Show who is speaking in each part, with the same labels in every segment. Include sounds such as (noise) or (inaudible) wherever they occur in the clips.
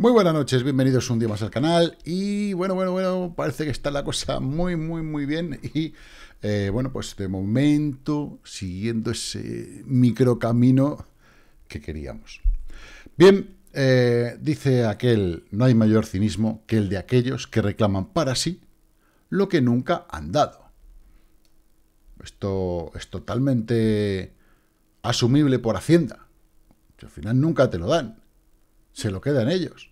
Speaker 1: Muy buenas noches, bienvenidos un día más al canal y bueno, bueno, bueno, parece que está la cosa muy, muy, muy bien y eh, bueno, pues de momento siguiendo ese micro camino que queríamos. Bien, eh, dice aquel, no hay mayor cinismo que el de aquellos que reclaman para sí lo que nunca han dado. Esto es totalmente asumible por Hacienda. al final nunca te lo dan se lo quedan ellos,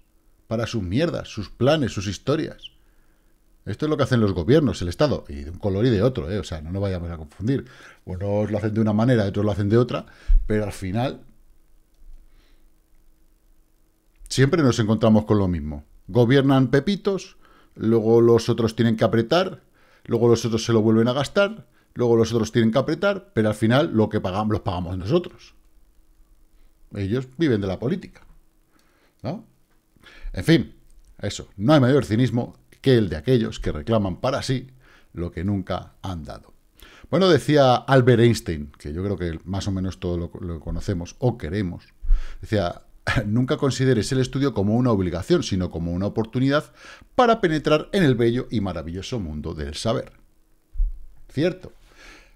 Speaker 1: para sus mierdas, sus planes, sus historias. Esto es lo que hacen los gobiernos, el Estado, y de un color y de otro, eh, o sea, no nos vayamos a confundir. Unos lo hacen de una manera, otros lo hacen de otra, pero al final siempre nos encontramos con lo mismo. Gobiernan pepitos, luego los otros tienen que apretar, luego los otros se lo vuelven a gastar, luego los otros tienen que apretar, pero al final lo que pagamos, los pagamos nosotros. Ellos viven de la política. En fin, eso, no hay mayor cinismo que el de aquellos que reclaman para sí lo que nunca han dado. Bueno, decía Albert Einstein, que yo creo que más o menos todo lo, lo conocemos o queremos, decía, (laughs) nunca consideres el estudio como una obligación, sino como una oportunidad para penetrar en el bello y maravilloso mundo del saber. Cierto.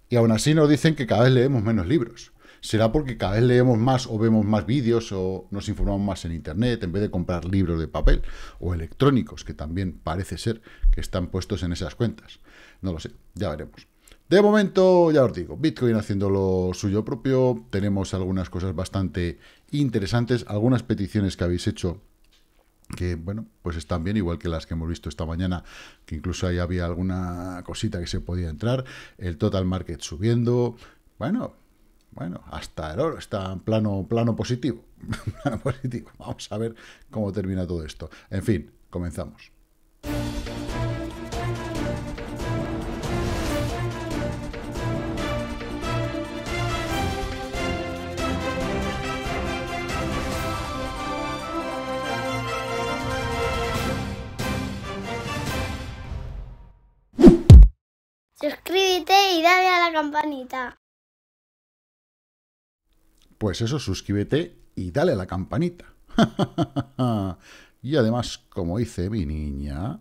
Speaker 1: Y aún así nos dicen que cada vez leemos menos libros será porque cada vez leemos más o vemos más vídeos o nos informamos más en Internet en vez de comprar libros de papel o electrónicos, que también parece ser que están puestos en esas cuentas. No lo sé, ya veremos. De momento, ya os digo, Bitcoin haciendo lo suyo propio, tenemos algunas cosas bastante interesantes, algunas peticiones que habéis hecho que, bueno, pues están bien, igual que las que hemos visto esta mañana, que incluso ahí había alguna cosita que se podía entrar, el total market subiendo, bueno, bueno, hasta el oro está en plano, plano positivo. (laughs) plano positivo. Vamos a ver cómo termina todo esto. En fin, comenzamos. Suscríbete y dale a la campanita. Pues eso, suscríbete y dale a la campanita. (laughs) y además, como dice mi niña...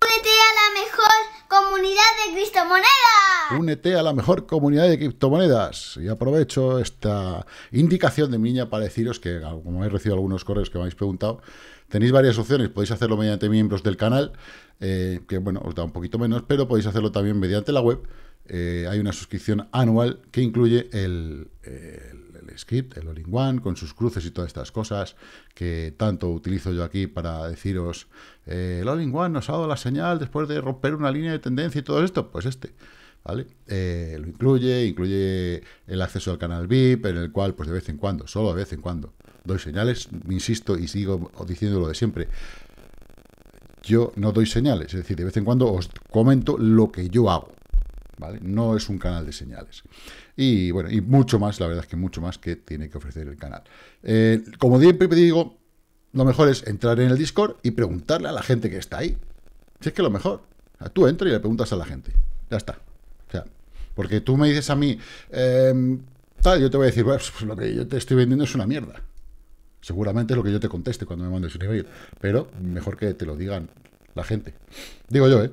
Speaker 1: Únete a la mejor comunidad de criptomonedas. Únete a la mejor comunidad de criptomonedas. Y aprovecho esta indicación de mi niña para deciros que, como he recibido algunos correos que me habéis preguntado, tenéis varias opciones. Podéis hacerlo mediante miembros del canal, eh, que bueno, os da un poquito menos, pero podéis hacerlo también mediante la web eh, hay una suscripción anual que incluye el, script, el all-in-one, con sus cruces y todas estas cosas que tanto utilizo yo aquí para deciros eh, el all-in-one nos ha dado la señal después de romper una línea de tendencia y todo esto, pues este. ¿Vale? Eh, lo incluye, incluye el acceso al canal VIP, en el cual, pues de vez en cuando, solo de vez en cuando, doy señales, insisto y sigo diciéndolo de siempre yo no doy señales, es decir, de vez en cuando os comento lo que yo hago, no es un canal de señales. Y bueno, y mucho más, la verdad es que mucho más que tiene que ofrecer el canal. Eh, como siempre digo, lo mejor es entrar en el Discord y preguntarle a la gente que está ahí. Si es que lo mejor. tú entras y le preguntas a la gente. Ya está. O sea, porque tú me dices a mí, em, tal, yo te voy a decir, pues, lo que yo te estoy vendiendo es una mierda. Seguramente es lo que yo te conteste cuando me mandes un email. Pero mejor que te lo digan la gente. Digo yo, ¿eh?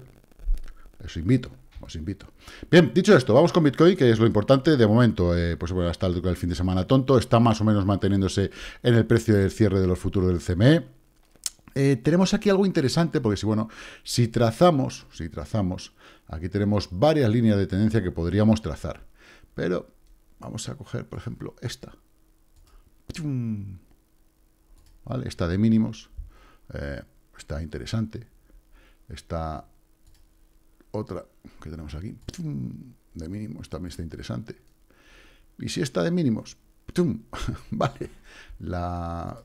Speaker 1: Eso invito os invito. Bien, dicho esto, vamos con Bitcoin, que es lo importante de momento. Eh, pues bueno, hasta el, fin de semana tonto, está más o menos manteniéndose en el precio del cierre de los futuros del CME. Eh, tenemos aquí algo interesante, porque si bueno, si trazamos, si trazamos, aquí tenemos varias líneas de tendencia que podríamos trazar. Pero vamos a coger, por ejemplo, esta. ¿Vale? Esta de mínimos. Eh, está interesante. Está otra que tenemos aquí, de mínimos, también está interesante. Y si está de mínimos, (laughs) vale, la,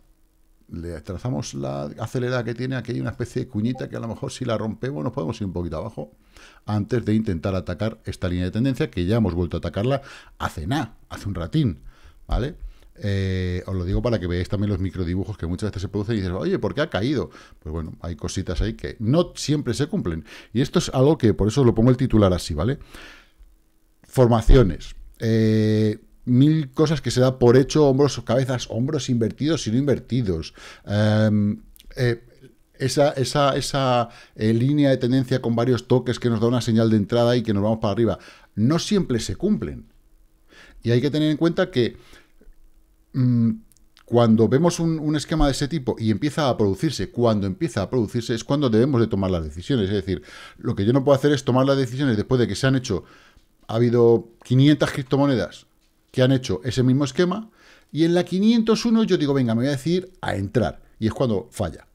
Speaker 1: le trazamos la acelerada que tiene, aquí hay una especie de cuñita que a lo mejor si la rompemos nos podemos ir un poquito abajo antes de intentar atacar esta línea de tendencia que ya hemos vuelto a atacarla hace nada, hace un ratín, ¿vale? vale eh, os lo digo para que veáis también los microdibujos que muchas veces se producen y dices, oye, ¿por qué ha caído? Pues bueno, hay cositas ahí que no siempre se cumplen. Y esto es algo que, por eso os lo pongo el titular así, ¿vale? Formaciones. Eh, mil cosas que se da por hecho, hombros, cabezas, hombros invertidos y no invertidos. Em, eh, esa, línea de tendencia con varios toques que nos da una señal de entrada y que nos vamos para arriba, no siempre se cumplen. Y hay que tener en cuenta que Mm, cuando vemos un, esquema de ese tipo y empieza a producirse, cuando empieza a producirse es cuando debemos de tomar las decisiones. Es decir, lo que yo no puedo hacer es tomar las decisiones después de que se han hecho, ha habido 500 criptomonedas que han hecho ese mismo esquema y en la 501 yo digo, venga, me voy a decir a entrar. Y es cuando falla.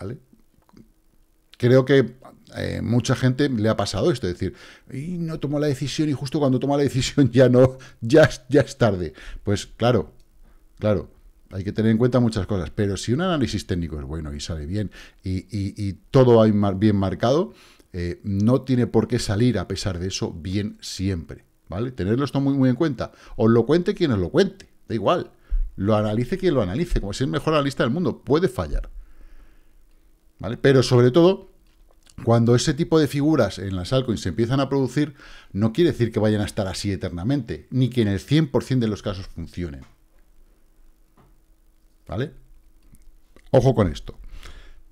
Speaker 1: ¿Vale? Creo que eh, mucha gente le ha pasado esto, es decir, y no tomó la decisión y justo cuando toma la (laughs) decisión ya no, ya, ya es tarde. Pues claro, claro, hay que tener en cuenta muchas cosas, pero si un análisis técnico es bueno y sale bien y, todo hay bien marcado, eh, no tiene por qué salir a pesar de eso bien siempre, ¿vale? Tenerlo esto muy, muy en cuenta. Os lo cuente quien os lo cuente, da igual. Lo analice quien lo analice, como si es el mejor analista del mundo, puede fallar. ¿Vale? Pero sobre todo, cuando ese tipo de figuras en las altcoins se empiezan a producir, no quiere decir que vayan a estar así eternamente, ni que en el 100% de los casos funcionen. ¿Vale? Ojo con esto.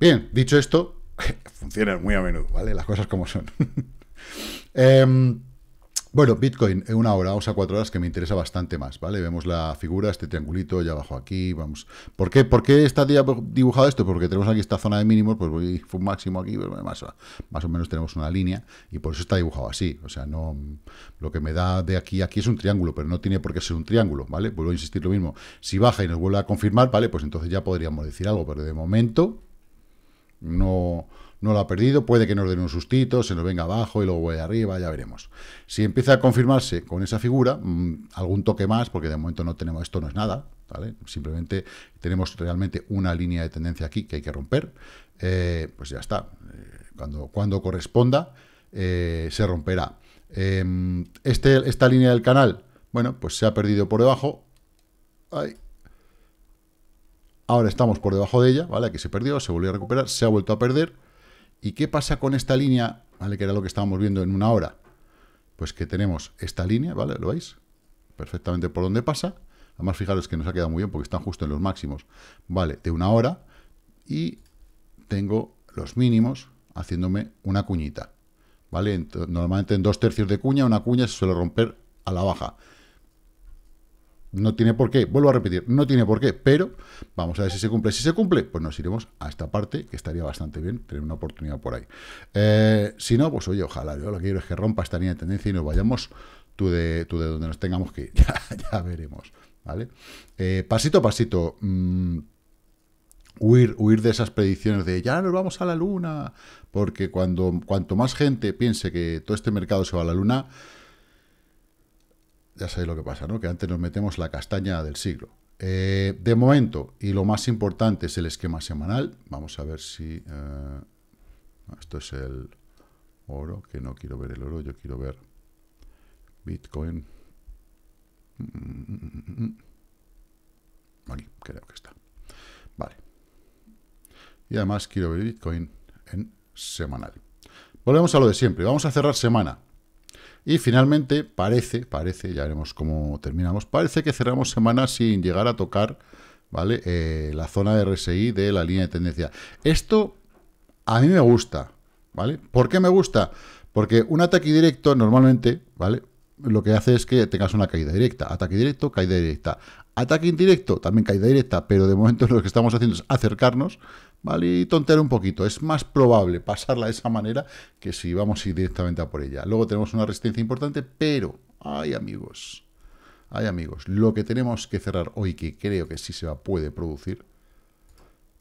Speaker 1: Bien, dicho esto, (laughs) funcionan muy a menudo, ¿vale? Las cosas como son. (laughs) eh, bueno, Bitcoin en una hora, vamos a cuatro horas, que me interesa bastante más, ¿vale? Vemos la figura, este triangulito, ya abajo aquí, vamos. ¿Por qué, ¿Por qué está dibujado esto? Porque tenemos aquí esta zona de mínimos, pues voy un máximo aquí, pues más, más o menos tenemos una línea, y por eso está dibujado así. O sea, no lo que me da de aquí a aquí es un triángulo, pero no tiene por qué ser un triángulo, ¿vale? Vuelvo a insistir lo mismo. Si baja y nos vuelve a confirmar, ¿vale? Pues entonces ya podríamos decir algo, pero de momento no no lo ha perdido, puede que nos den un sustito, se nos venga abajo y luego vaya arriba, ya veremos. Si empieza a confirmarse con esa figura, mm, algún toque más, porque de momento no tenemos, esto no es nada, ¿vale? Simplemente tenemos realmente una línea de tendencia aquí que hay que romper, eh, pues ya está. Eh, cuando, cuando corresponda, eh, se romperá. Em, este, esta línea del canal, bueno, pues se ha perdido por debajo. Ahora estamos por debajo de ella, ¿vale? Aquí se perdió, se volvió a recuperar, se ha vuelto a perder. ¿Y qué pasa con esta línea? ¿Vale? Que era lo que estábamos viendo en una hora. Pues que tenemos esta línea, ¿vale? ¿Lo veis? Perfectamente por donde pasa. Además, fijaros que nos ha quedado muy bien porque están justo en los máximos. Vale, de una hora. Y tengo los mínimos haciéndome una cuñita. ¿Vale? normalmente en dos tercios de cuña, una cuña se suele romper a la baja. No tiene por qué, vuelvo a repetir, no tiene por qué, pero vamos a ver si se cumple. Si se cumple, pues nos iremos a esta parte, que estaría bastante bien tener una oportunidad por ahí. Eh, si no, pues oye, ojalá, yo lo que quiero es que rompa esta línea de tendencia y nos vayamos tú de, de donde nos tengamos que ir, (laughs) ya, veremos, ¿vale? Eh, pasito a pasito, mm, huir, huir de esas predicciones de ya nos vamos a la luna, porque cuando cuanto más gente piense que todo este mercado se va a la luna ya sabéis lo que pasa, ¿no? Que antes nos metemos la castaña del siglo. Eh, de momento, y lo más importante es el esquema semanal. Vamos a ver si... Eh, esto es el oro, que no quiero ver el oro, yo quiero ver Bitcoin. Mm, mm, mm, Aquí, creo que está. Vale. Y además quiero ver Bitcoin en semanal. Volvemos a lo de siempre. Vamos a cerrar semana. Y finalmente, parece, parece, ya veremos cómo terminamos, parece que cerramos semana sin llegar a tocar ¿vale? Eh, la zona de RSI de la línea de tendencia. Esto a mí me gusta, ¿vale? ¿Por qué me gusta? Porque un ataque directo normalmente, ¿vale? Lo que hace es que tengas una caída directa. Ataque directo, caída directa. Ataque indirecto, también caída directa, pero de momento (laughs) lo que estamos haciendo es acercarnos, ¿vale? Y tontear un poquito. Es más probable pasarla de esa manera que si vamos a ir directamente a por ella. Luego tenemos una resistencia importante, pero, ay amigos, ay amigos, lo que tenemos que cerrar hoy, que creo que sí se puede producir,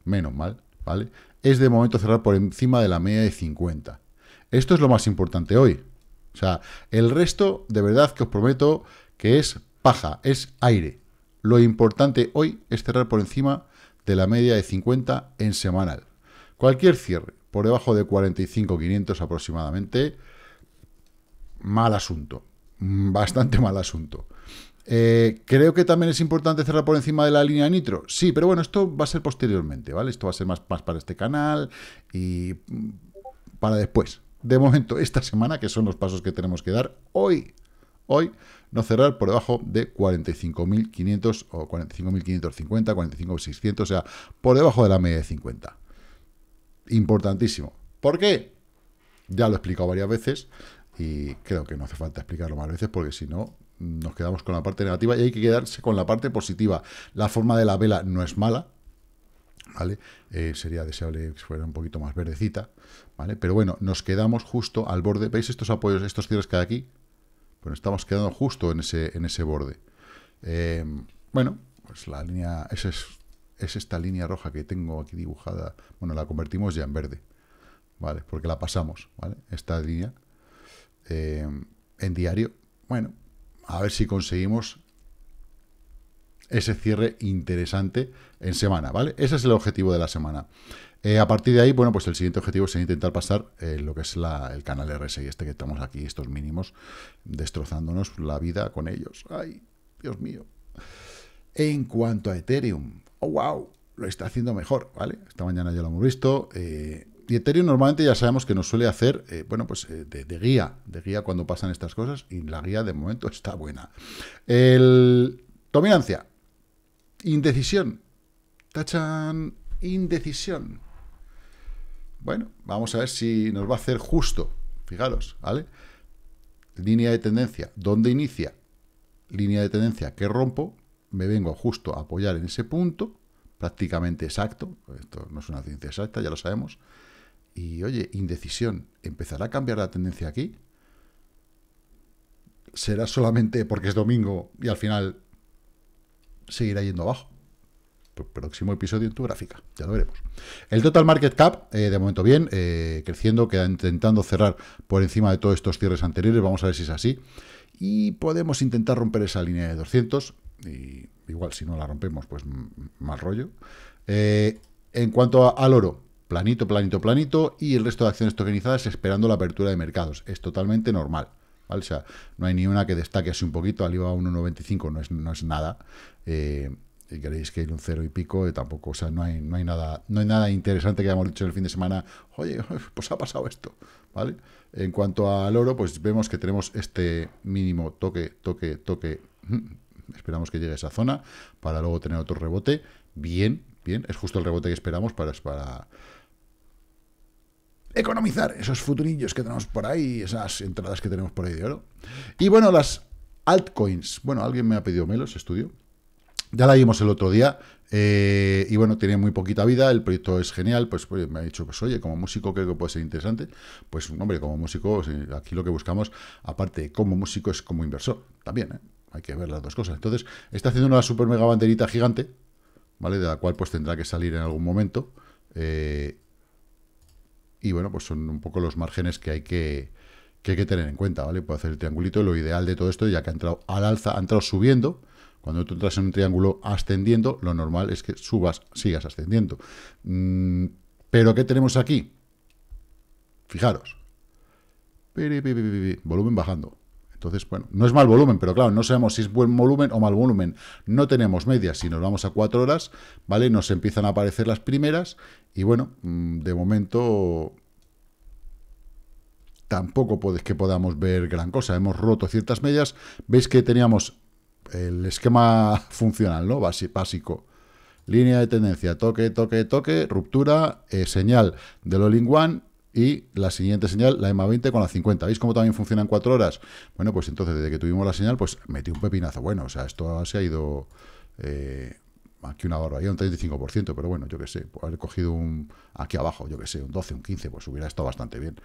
Speaker 1: menos mal, ¿vale? Es de momento cerrar por encima de la media de 50. Esto es lo más importante hoy. O sea, el resto, de verdad que os prometo que es paja, es aire. Lo importante hoy es cerrar por encima de la media de 50 en semanal. Cualquier cierre por debajo de 45.500 aproximadamente, mal asunto, (laughs) bastante mal asunto. Eh, creo que también es importante cerrar por encima de la línea nitro. Sí, pero bueno, esto va a ser posteriormente, ¿vale? Esto va a ser más para este canal y mm, para después. De momento, esta semana, que son los pasos que tenemos que dar hoy hoy no cerrar por debajo de 45.500 o 45.550, 45.600, o sea, por debajo de la media de 50. Importantísimo. ¿Por qué? Ya lo he explicado varias veces y creo que no hace falta explicarlo más veces porque si no nos quedamos con la parte negativa y hay que quedarse con la parte positiva. La forma de la vela no es mala, ¿vale? Eh, sería deseable que fuera un poquito más verdecita, ¿vale? Pero bueno, nos quedamos justo al borde. ¿Veis estos apoyos, estos cierres que hay aquí? Bueno, estamos quedando justo en ese, en ese borde. Em, bueno, pues la línea, esa es, esta línea roja que tengo aquí dibujada. Bueno, la convertimos ya en verde, ¿vale? Porque la pasamos, ¿vale? Esta línea em, en diario. Bueno, a ver si conseguimos ese cierre interesante en semana, ¿vale? Ese es el objetivo de la semana. Eh, a partir de ahí, bueno, pues el siguiente objetivo es intentar pasar eh, lo que es el canal RSI, este que estamos aquí, estos mínimos, destrozándonos la vida con ellos. ¡Ay, Dios mío! En cuanto a Ethereum, ¡oh, wow! Lo está haciendo mejor, ¿vale? Esta mañana ya lo hemos visto. Eh, y Ethereum normalmente ya sabemos que nos suele hacer, bueno, pues de, de, guía, de guía cuando pasan estas cosas, y la guía de momento (laughs) está buena. El, dominancia, indecisión, tachan, indecisión. Bueno, vamos a ver si nos va a hacer justo. Fijaros, ¿vale? Línea de tendencia. ¿Dónde inicia? Línea de tendencia que rompo. Me vengo justo a apoyar en ese punto. Prácticamente exacto. Esto no es una ciencia exacta, ya lo sabemos. Y oye, indecisión. ¿Empezará a cambiar la tendencia aquí? ¿Será solamente porque es domingo y al final seguirá yendo abajo? próximo episodio en tu gráfica. Ya lo veremos. El total market cap, eh, de momento bien, eh, creciendo, queda intentando cerrar por encima de todos estos cierres anteriores. Vamos a ver si es así. Y podemos intentar romper esa línea de 200. Y igual, si no la rompemos, pues mal rollo. Eh, en cuanto al oro, planito, planito, planito. Y el resto de acciones tokenizadas esperando la apertura de mercados. Es totalmente normal. O sea, no hay ni una que destaque así un poquito. al IVA 1.95 no es, no es nada. Eh, y hay un cero y pico, tampoco, o sea, no hay, no hay nada, no hay nada interesante que hayamos dicho el fin de semana, oye, (laughs) pues ha pasado esto, ¿vale? En cuanto al oro, pues vemos que tenemos este mínimo toque, toque, toque, mm, esperamos que llegue a esa zona, para luego tener otro rebote, bien, bien, es justo el rebote que esperamos para, para economizar esos futurillos que tenemos por ahí, esas entradas que tenemos por ahí de oro. Y bueno, las altcoins, bueno, alguien me ha pedido Melos, estudio, ya la vimos el otro día, eh, y bueno, tiene muy poquita vida, el proyecto es genial, pues, pues, me ha dicho, pues oye, como músico creo que puede ser interesante. Pues hombre, como músico, aquí lo que buscamos, aparte como músico, es como inversor, también, ¿eh? hay que ver las dos cosas. Entonces, está haciendo una super mega banderita gigante, ¿vale? De la cual pues tendrá que salir en algún momento. Eh, y bueno, pues son un poco los márgenes que hay que, que tener en cuenta, ¿vale? Puede hacer el triangulito, lo ideal de todo esto, ya que ha entrado al alza, ha entrado subiendo, cuando tú entras en un triángulo ascendiendo, lo normal es que subas, sigas ascendiendo. Mm, pero ¿qué tenemos aquí? Fijaros. Volumen bajando. Entonces, bueno, no es mal volumen, pero claro, no sabemos si es buen volumen o mal volumen. No tenemos medias. Si nos vamos a cuatro horas, ¿vale? Nos empiezan a aparecer las primeras. Y bueno, mm, de momento tampoco puedes que podamos ver gran cosa. Hemos roto ciertas medias. Veis que teníamos el esquema (laughs) funcional, ¿no? Básico. Línea de tendencia, toque, toque, toque, ruptura, eh, señal del all one y la siguiente señal, la EMA 20 con la 50. ¿Veis cómo también funciona en horas? Bueno, pues entonces, desde que tuvimos la señal, pues metí un pepinazo. Bueno, o sea, esto se ha ido eh, aquí una barbaridad, un 35%, pero bueno, yo qué sé, por haber cogido un aquí abajo, yo qué sé, un 12, un 15, pues hubiera estado bastante bien.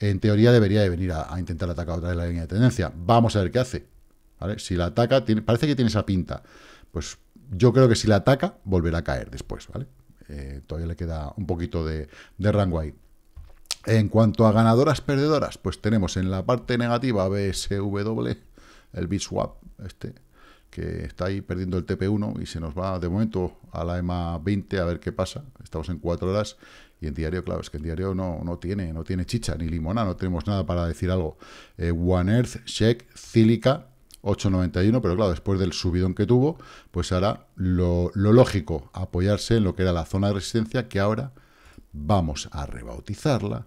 Speaker 1: En teoría debería de venir a, a intentar atacar otra vez la línea de tendencia. Vamos a ver qué hace. Si la ataca, parece que tiene esa pinta. Pues yo creo que si la ataca, volverá a caer después, ¿vale? Eh, todavía le queda un poquito de, rango ahí. En cuanto a ganadoras perdedoras, pues tenemos en la parte negativa BSW, el BitSwap, este, que está ahí perdiendo el TP1 y se nos va de momento a la EMA 20 a ver qué pasa. Estamos en 4 horas y en diario, claro, es que en diario no, no tiene no tiene chicha ni limona, no tenemos nada para decir algo. Eh, One Earth, Sheck, Cílica, 8,91, pero claro, después del subidón que tuvo, pues ahora lo, lógico, apoyarse en lo que era la zona de resistencia, que ahora vamos a rebautizarla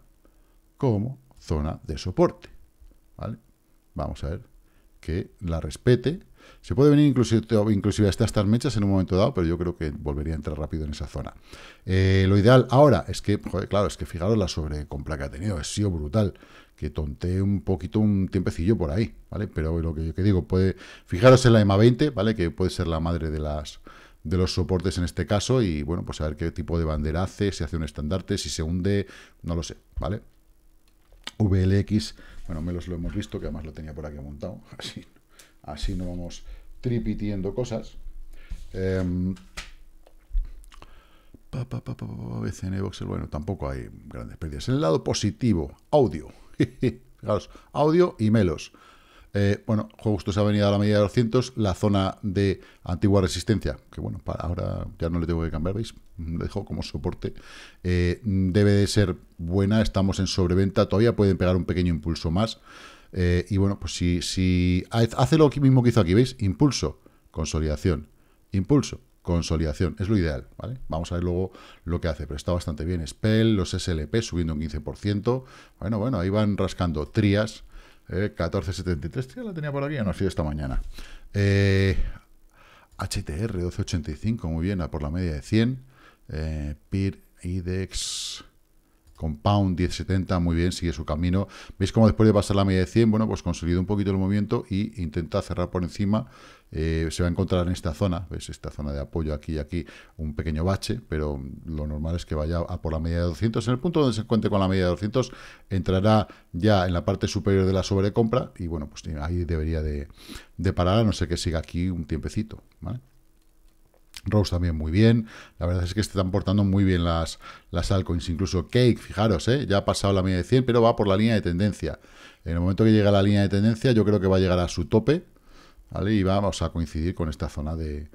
Speaker 1: como zona de soporte, ¿vale? Vamos a ver que la respete. Se puede venir inclusive, inclusive hasta estas mechas en un momento dado, pero yo creo que volvería a entrar rápido en esa zona. Eh, lo ideal ahora es que, joder, claro, es que fijaros la sobrecompra que ha tenido, ha sido brutal que un poquito un tiempecillo por ahí, ¿vale? Pero lo que yo que digo, puede fijaros en la EMA 20, ¿vale? Que puede ser la madre de las de los soportes en este caso y bueno, pues a ver qué tipo de bandera hace, si hace un estandarte, si se hunde, no lo sé, ¿vale? VLX, bueno, menos lo hemos visto, que además lo tenía por aquí montado, (laughs) así, no vamos tripitiendo cosas. Eh, pa, bueno, tampoco hay grandes pérdidas. En el lado positivo, audio. (laughs) Fijaos, audio y melos. Eh, bueno, justo se ha venido a la medida de 200 la zona de antigua resistencia, que bueno, para ahora ya no le tengo que cambiar, ¿veis? Lo mm, dejo como soporte. Eh, debe de ser buena, estamos en sobreventa, todavía pueden pegar un pequeño impulso más. Eh, y bueno, pues si, si hace lo mismo que hizo aquí, ¿veis? Impulso, consolidación, impulso, consolidación. Es lo ideal, ¿vale? Vamos a ver luego lo que hace, pero está bastante bien. Spell, los SLP subiendo un 15%. Bueno, bueno, ahí van rascando trías. Eh, 14.73, tía, la tenía por aquí, no ha sido esta mañana. HTR eh, 12.85, muy bien, a por la media de 100. Eh, PIR IDEX Compound 1070, muy bien, sigue su camino. Veis como después de pasar la media de 100, bueno, pues conseguido un poquito el movimiento y intenta cerrar por encima. Eh, se va a encontrar en esta zona, veis esta zona de apoyo aquí y aquí, un pequeño bache, pero lo normal es que vaya a por la media de 200. En el punto donde se encuentre con la media de 200, entrará ya en la parte superior de la sobrecompra y bueno, pues ahí debería de, de parar, a no ser que siga aquí un tiempecito, ¿vale? Rose también muy bien. La verdad es que están portando muy bien las, las altcoins. Incluso Cake, fijaros, ¿eh? ya ha pasado la media de 100, pero va por la línea de tendencia. En el momento que llega a la línea de tendencia, yo creo que va a llegar a su tope. Y vamos a coincidir con esta zona de,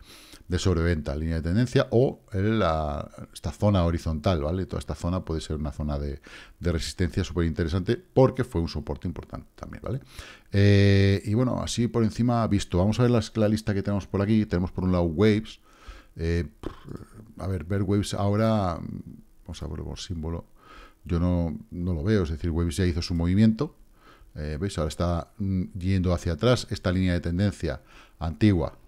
Speaker 1: sobreventa, línea de tendencia, o esta zona horizontal, ¿vale? Toda esta zona puede ser una zona de, resistencia súper interesante porque fue un soporte importante también, ¿vale? Eh, y bueno, así por encima visto. Vamos a ver la lista que tenemos por aquí. Tenemos por un lado Waves, eh, a ver, ver Waves ahora, mm, vamos a ver por símbolo, yo no, lo veo, es decir, Waves ya hizo su movimiento, eh, ¿veis? Ahora está mm, yendo hacia atrás, esta línea de tendencia antigua,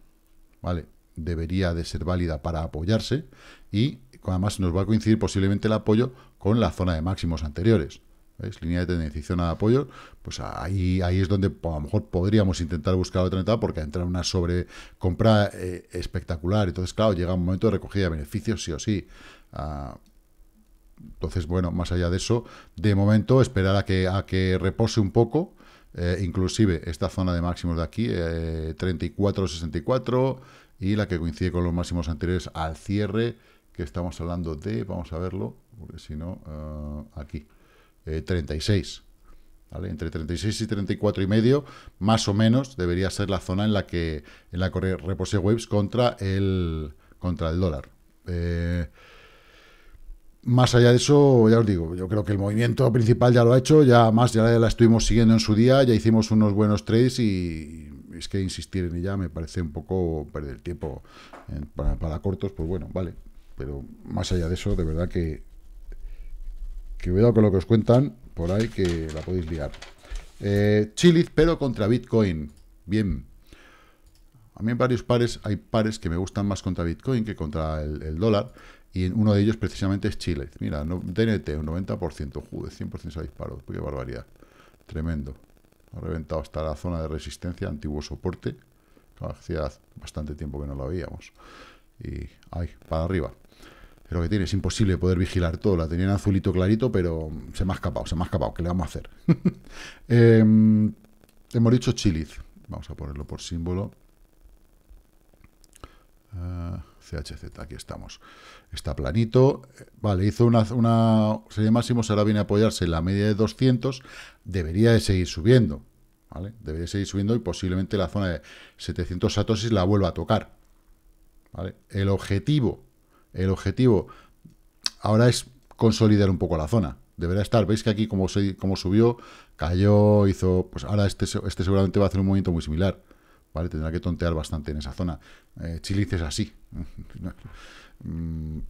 Speaker 1: ¿vale? Debería de ser válida para apoyarse y además nos va a coincidir posiblemente el apoyo con la zona de máximos anteriores. ¿veis? Línea de tendencia y zona de apoyo, pues ahí, ahí es donde pues, a lo mejor podríamos intentar buscar otra entrada porque entra una sobrecompra eh, espectacular. Entonces, claro, llega un momento de recogida de beneficios sí o sí. Ah, entonces, bueno, más allá de eso, de momento esperar a que, a que repose un poco. Eh, inclusive esta zona de máximos de aquí, eh, 34.64 y la que coincide con los máximos anteriores al cierre, que estamos hablando de, vamos a verlo, porque si no, ah, aquí, 36. Eh, ¿Vale? Entre 36 y 34 y medio, más o menos, debería ser la zona en la que en la que Waves contra el, contra el dólar. Eh, más allá de eso, ya os digo, yo creo que el movimiento principal ya lo ha hecho, ya más ya la estuvimos siguiendo en su día, ya hicimos unos buenos trades y es que insistir en ella me parece un poco perder tiempo para, para cortos, pues bueno, vale, pero más allá de eso, de verdad que que cuidado con lo que os cuentan por ahí, que la podéis liar. Eh, Chile, pero contra Bitcoin. Bien. A mí en varios pares hay pares que me gustan más contra Bitcoin que contra el, dólar. Y uno de ellos precisamente es Chile. Mira, no, DNT, un 90%. Joder, 100% se ha disparado. Pues qué barbaridad. Tremendo. Ha reventado hasta la zona de resistencia, antiguo soporte. Hacía bastante tiempo que no lo veíamos. Y, hay, para arriba creo que tiene, es imposible poder vigilar todo. La tenía en azulito clarito, pero se me ha escapado, se me ha escapado. ¿Qué le vamos a hacer? (laughs) Em, hemos dicho Chiliz. Vamos a ponerlo por símbolo. Ah, CHZ, aquí estamos. Está planito. Vale, hizo una, una serie máximos, ahora viene a apoyarse en la media de 200. Debería de seguir subiendo. ¿Vale? Debería seguir subiendo y posiblemente la zona de 700 satosis la vuelva a tocar. ¿Vale? El objetivo el objetivo ahora es consolidar un poco la zona. Deberá estar, veis que aquí como, subió, cayó, hizo... Pues ahora este, este, seguramente va a hacer un movimiento muy similar. ¿Vale? Tendrá que tontear bastante en esa zona. Eh, Chilice es así. (laughs) Mm,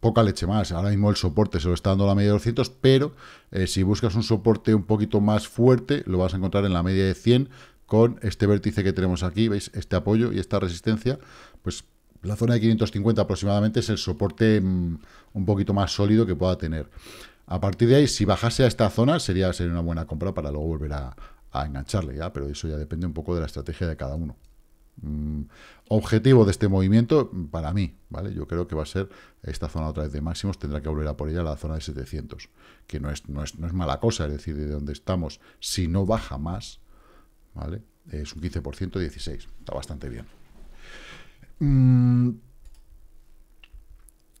Speaker 1: poca leche más. Ahora mismo el soporte se lo está dando la media de 200, pero eh, si buscas un soporte un poquito más fuerte, lo vas a encontrar en la media de 100 con este vértice que tenemos aquí, ¿veis? Este apoyo y esta resistencia, pues la zona de 550 aproximadamente es el soporte mm, un poquito más sólido que pueda tener. A partir de ahí, si bajase a esta zona, sería, una buena compra para luego volver a, engancharle, ¿ya? Pero eso ya depende un poco de la estrategia de cada uno. Mm, objetivo de este movimiento, para mí, ¿vale? Yo creo que va a ser esta zona otra vez de máximos, tendrá que volver a por ella la zona de 700, que no es, no es, no es mala cosa, es decir, de donde estamos, si no baja más, ¿vale? Es un 15%, 16, está bastante bien. Mm,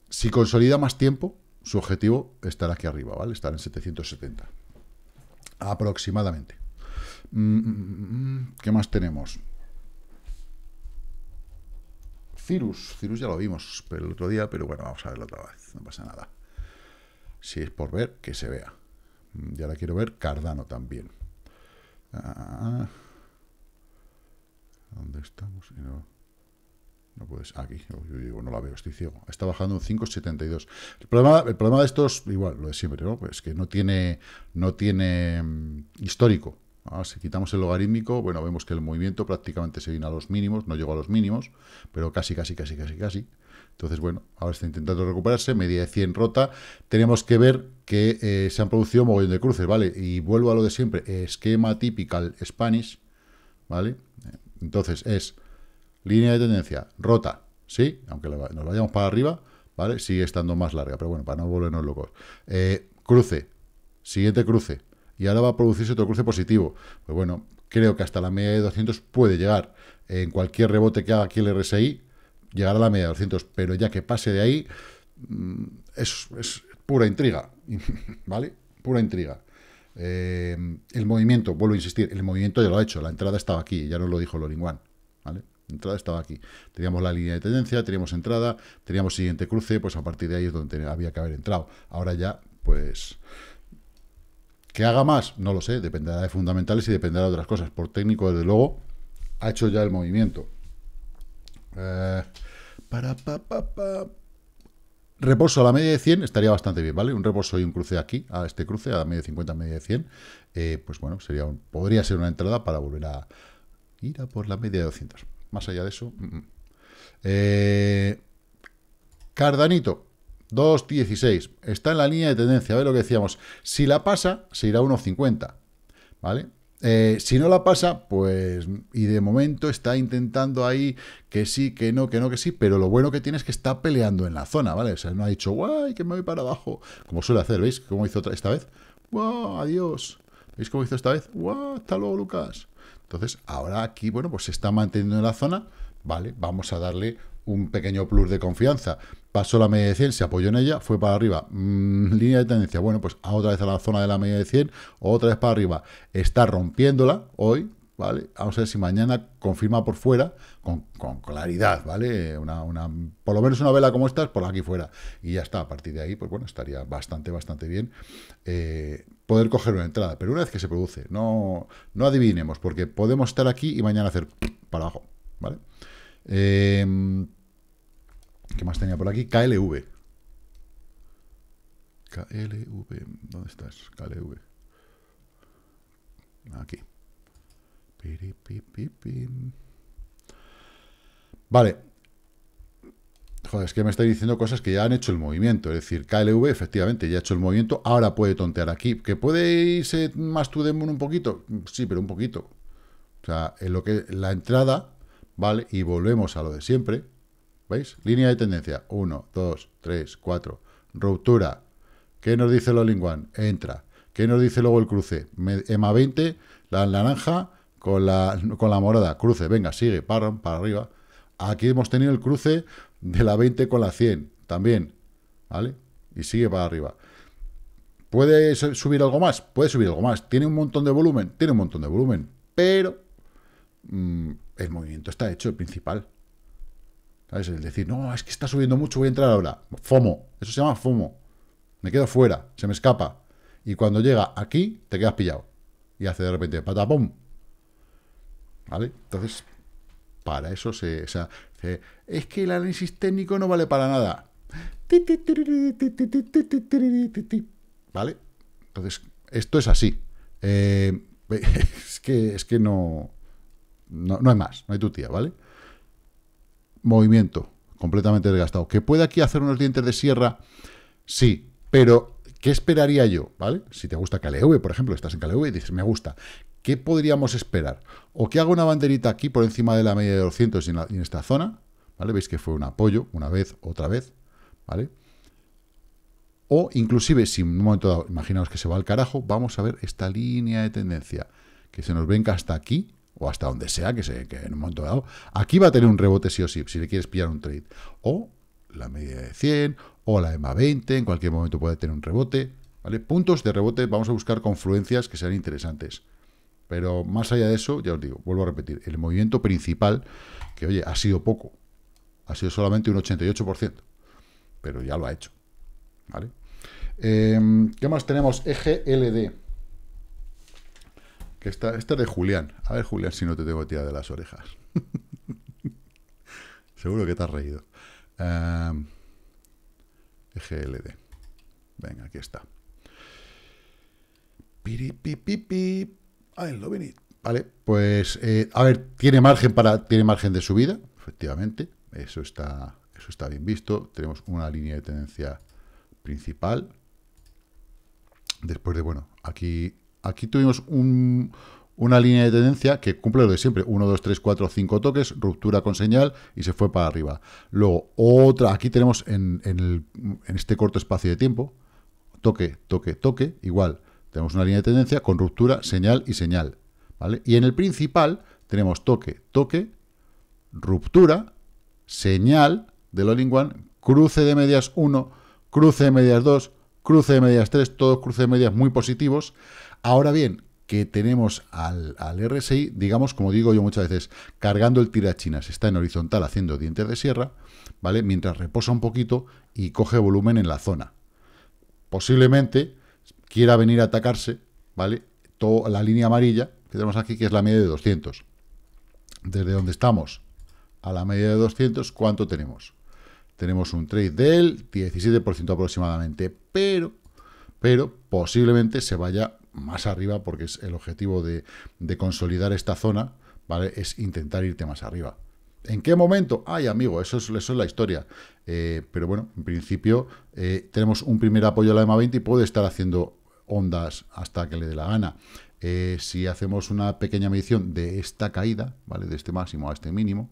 Speaker 1: si consolida más tiempo, su objetivo estará aquí arriba, ¿vale? Estará en 770. Aproximadamente. Mm, mm, ¿Qué más tenemos? Cirus. Cirus ya lo vimos el otro día, pero bueno, vamos a verlo otra vez. No pasa nada. Si es por ver, que se vea. Ya la quiero ver Cardano también. Ah, ah, ah. ¿Dónde estamos? No. Aquí, yo no la veo, estoy ciego. Está bajando un 5,72. El problema, el problema de estos, igual, lo de siempre, ¿no? Pues que no tiene, no tiene mm, histórico. Ah, si quitamos el logarítmico, bueno, vemos que el movimiento prácticamente se viene a los mínimos, no llegó a los mínimos, pero casi, casi, casi, casi, casi. Entonces, bueno, ahora está intentando recuperarse, media de 100 rota. Tenemos que ver que eh, se han producido mogollón de cruces, ¿vale? Y vuelvo a lo de siempre, esquema typical Spanish, ¿vale? Entonces es Línea de tendencia rota, ¿sí? Aunque nos vayamos para arriba, ¿vale? Sigue estando más larga, pero bueno, para no volvernos locos. Eh, cruce, siguiente cruce. Y ahora va a producirse otro cruce positivo. Pues bueno, creo que hasta la media de 200 puede llegar. En cualquier rebote que haga aquí el RSI, llegará a la media de 200. Pero ya que pase de ahí, mm, es, pura intriga, (laughs) ¿vale? Pura intriga. Eh, el movimiento, vuelvo a insistir, el movimiento ya lo ha hecho, la entrada estaba aquí, ya nos lo dijo Loring ¿vale? entrada estaba aquí. Teníamos la línea de tendencia, teníamos entrada, teníamos siguiente cruce, pues a partir de ahí es donde había que haber entrado. Ahora ya, pues... ¿Que haga más? No lo sé, dependerá de fundamentales y dependerá de otras cosas. Por técnico, desde luego, ha hecho ya el movimiento. Eh, para Reposo a la media de 100 estaría bastante bien, ¿vale? Un reposo y un cruce aquí, a este cruce, a la media de 50, media de 100. Eh, pues bueno, sería un, podría ser una entrada para volver a ir a por la media de 200. Más allá de eso. Mm, mm. Eh, Cardanito, 2.16. Está en la línea de tendencia. A ver lo que decíamos. Si la pasa, se irá a 1.50. ¿Vale? Eh, si no la pasa, pues, y de momento está intentando ahí que sí, que no, que no, que sí, pero lo bueno que tiene es que está peleando en la zona, ¿vale? O sea, no ha dicho, guay, que me voy para abajo, como suele hacer, ¿veis? Como hizo esta vez, guau, adiós, ¿veis cómo hizo esta vez? Guau, hasta luego, Lucas. Entonces, ahora aquí, bueno, pues se está manteniendo en la zona, vale, vamos a darle un pequeño plus de confianza. Pasó la media de 100, se apoyó en ella, fue para arriba. Mm, línea de tendencia, bueno, pues otra vez a la zona de la media de 100, otra vez para arriba. Está rompiéndola hoy, ¿vale? Vamos a ver si mañana confirma por fuera, con, claridad, ¿vale? Una, una, por lo menos una vela como esta, por aquí fuera. Y ya está, a partir de ahí, pues bueno, estaría bastante, bastante bien. Eh, poder coger una entrada, pero una vez que se produce, no, no adivinemos, porque podemos estar aquí y mañana hacer para abajo, ¿vale? Em, ¿Qué más tenía por aquí? KLV. KLV, ¿dónde estás? KLV. Aquí. Vale, Joder, es que me estáis diciendo cosas que ya han hecho el movimiento. Es decir, KLV efectivamente ya ha hecho el movimiento, ahora puede tontear aquí. ¿Que puede irse más tu un poquito? Sí, pero un poquito. O sea, en lo que la entrada, ¿vale? Y volvemos a lo de siempre. ¿Veis? Línea de tendencia. 1, 2, 3, 4. Ruptura. ¿Qué nos dice lo One? Entra. ¿Qué nos dice luego el cruce? EMA 20, la naranja con la, con la morada. Cruce, venga, sigue, parran, para arriba. Aquí hemos tenido el cruce de la 20 con la 100, también, ¿vale? Y sigue para arriba. ¿Puede subir algo más? Puede subir algo más. ¿Tiene un montón de volumen? Tiene un montón de volumen, pero mm, el movimiento está hecho, el principal. ¿Sabes? El decir, no, es que está subiendo mucho, voy a entrar ahora. FOMO, eso se llama FOMO. Me quedo fuera, se me escapa. Y cuando llega aquí, te quedas pillado. Y hace de repente, patapum. ¿Vale? Entonces, para eso se, Es que el análisis técnico no vale para nada. ¿Vale? Entonces, esto es así. Eh, (laughs) es que, es que no, no, hay más, no hay tu tía, ¿vale? Movimiento, completamente desgastado. ¿Que puede aquí hacer unos dientes de sierra? Sí, pero ¿qué esperaría yo? ¿Vale? Si te gusta KLV, por ejemplo, estás en KLV y dices, me gusta. ¿qué podríamos esperar? O que haga una banderita aquí por encima de la media de 200 en, en esta zona, ¿vale? Veis que fue un apoyo, una vez, otra vez, ¿vale? O inclusive, si en un momento dado, imaginaos que se va al carajo, vamos a ver esta línea de tendencia, que se nos venga hasta aquí, o hasta donde sea, que, se, que en un momento dado, aquí va a tener un rebote sí o sí, si le quieres pillar un trade. O la media de 100, o la EMA 20, en cualquier momento puede tener un rebote, ¿vale? Puntos de rebote, vamos a buscar confluencias que sean interesantes. Pero más allá de eso, ya os digo, vuelvo a repetir, el movimiento principal, que oye, ha sido poco, ha sido solamente un 88%, pero ya lo ha hecho. Em, ¿Qué más tenemos? EGLD Que está es de Julián. A ver, Julián, si no te tengo tía de las orejas. (laughs) Seguro que te has reído. EGLD em, e Venga, aquí está. Piripipipi. Ah, vale, pues eh, a ver, tiene margen para, tiene margen de subida, efectivamente. Eso está, eso está bien visto. Tenemos una línea de tendencia principal. Después de, bueno, aquí, aquí tuvimos una línea de tendencia que cumple lo de siempre. 1, 2, 3, 4, 5 toques, ruptura con señal y se fue para arriba. Luego, otra, aquí tenemos en, en este corto espacio de tiempo, toque, toque, toque, igual tenemos una línea de tendencia con ruptura, señal y señal. ¿vale? Y en el principal tenemos toque, toque, ruptura, señal del all one, cruce de medias 1, cruce de medias 2, cruce de medias 3, todos cruces de medias muy positivos. Ahora bien, que tenemos al, RSI, digamos, como digo yo muchas veces, cargando el tirachinas, está en horizontal haciendo dientes de sierra, ¿vale? Mientras reposa un poquito y coge volumen en la zona. Posiblemente quiera venir a atacarse, ¿vale? toda la línea amarilla que tenemos aquí, que es la media de 200. Desde donde estamos a la media de 200, ¿cuánto tenemos? Tenemos un trade del 17% aproximadamente, pero, pero posiblemente se vaya más arriba, porque es el objetivo de, consolidar esta zona, ¿vale? Es intentar irte más arriba. ¿En qué momento? Ay, amigo, eso es, la historia. Eh, pero bueno, en principio eh, tenemos un primer apoyo a la EMA 20 y puede estar haciendo ondas hasta que le dé la gana. Eh, si hacemos una pequeña medición de esta caída, ¿vale? De este máximo a este mínimo,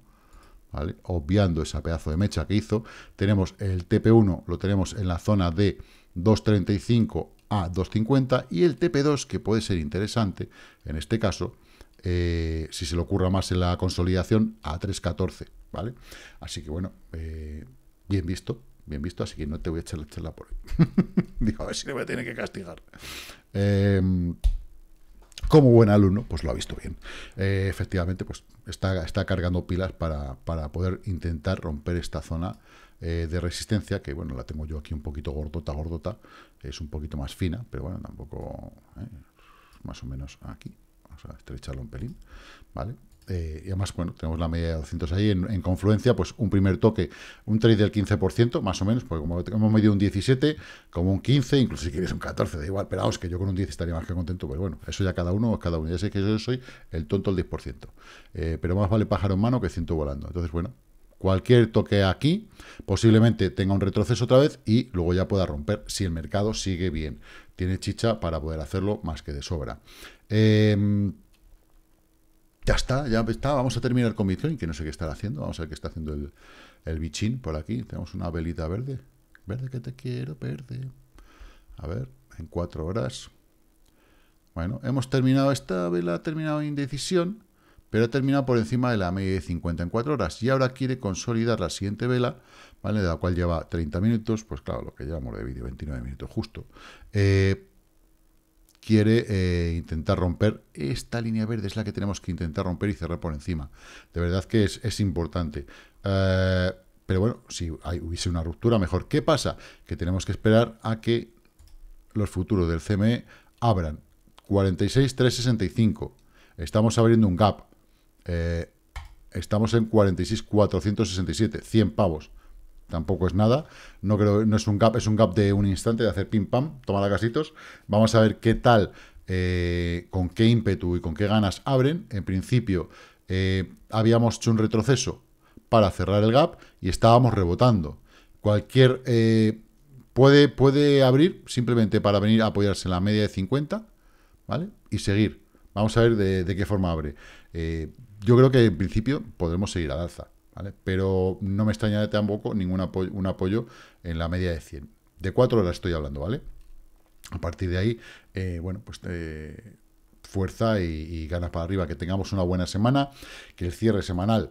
Speaker 1: ¿vale? Obviando esa pedazo de mecha que hizo, tenemos el TP1, lo tenemos en la zona de 235 a 250 y el TP2, que puede ser interesante, en este caso, eh, si se le ocurra más en la consolidación, a 314, ¿vale? Así que bueno, eh, bien visto, bien visto, así que no te voy a echar la charla por hoy. (laughs) Digo, a ver si le voy a tener que castigar. Eh, como buen alumno, pues lo ha visto bien. Eh, efectivamente, pues está, está cargando pilas para, poder intentar romper esta zona eh, de resistencia, que bueno, la tengo yo aquí un poquito gordota, gordota, es un poquito más fina, pero bueno, tampoco, más o menos aquí, vamos a estrecharlo un pelín, ¿vale? Eh, y además, bueno, tenemos la media de 200 ahí. En, confluencia, pues un primer toque, un trade del 15%, más o menos, porque como hemos medido un 17, como un 15, incluso si quieres un 14, da igual, pero es que yo con un 10 estaría más que contento, pues bueno, eso ya cada uno, cada uno. Ya sé que yo soy el tonto del 10%. Eh, pero más vale pájaro en mano que ciento volando. Entonces, bueno, cualquier toque aquí posiblemente tenga un retroceso otra vez y luego ya pueda romper si el mercado sigue bien. Tiene chicha para poder hacerlo más que de sobra. Em, ya está, ya está, vamos a terminar con Bitcoin, que no sé qué está haciendo, vamos a ver qué está haciendo el, el bichín por aquí, tenemos una velita verde, verde que te quiero, verde, a ver, en cuatro horas, bueno, hemos terminado esta vela, ha terminado indecisión, pero ha terminado por encima de la media de 50 en cuatro horas, y ahora quiere consolidar la siguiente vela, ¿vale? De la cual lleva 30 minutos, pues claro, lo que llevamos de vídeo, 29 minutos justo, eh, quiere eh, intentar romper. Esta línea verde es la que tenemos que intentar romper y cerrar por encima. De verdad que es, importante. Eh, pero bueno, si hubiese una ruptura, mejor. ¿Qué pasa? Que tenemos que esperar a que los futuros del CME abran. 46,365. Estamos abriendo un gap. Eh, estamos en 46,467. 100 pavos tampoco es nada. No no es un gap, es un gap de un instante, de hacer pim pam, tomar a casitos. Vamos a ver qué tal, eh, con qué ímpetu y con qué ganas abren. En principio, eh, habíamos hecho un retroceso para cerrar el gap y estábamos rebotando. Cualquier eh, puede, puede abrir simplemente para venir a apoyarse en la media de 50, ¿vale? Y seguir. Vamos a ver de, de qué forma abre. yo creo que en principio podremos seguir al alza. Pero no me extraña tampoco ningún apoyo, un apoyo en la media de 100. De 4 horas estoy hablando, ¿vale? A partir de ahí, eh, bueno, pues eh, fuerza y, ganas para arriba. Que tengamos una buena semana, que el cierre semanal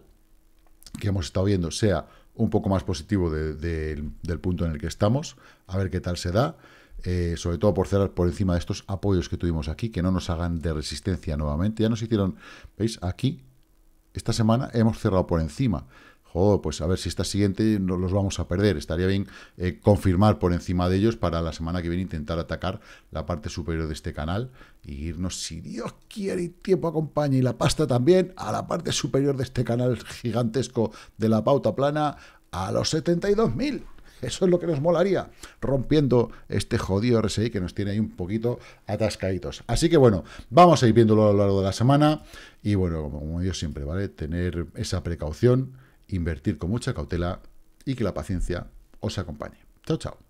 Speaker 1: que hemos estado viendo sea un poco más positivo del punto en el que estamos, a ver qué tal se da, eh, sobre todo por cerrar por encima de estos apoyos que tuvimos aquí, que no nos hagan de resistencia nuevamente. Ya nos hicieron, ¿veis? Aquí esta semana hemos cerrado por encima. Joder, pues a ver si esta siguiente no los vamos a perder. Estaría bien eh, confirmar por encima de ellos para la semana que viene intentar atacar la parte superior de este canal e irnos, si Dios quiere y tiempo acompaña y la pasta también, a la parte superior de este canal gigantesco de la pauta plana a los 72.000. Eso es lo que nos molaría, rompiendo este jodido RSI que nos tiene ahí un poquito atascaditos. Así que bueno, vamos a ir viéndolo a lo largo de la semana y bueno, como digo siempre, ¿vale? Tener esa precaución, invertir con mucha cautela y que la paciencia os acompañe. Chao, chao.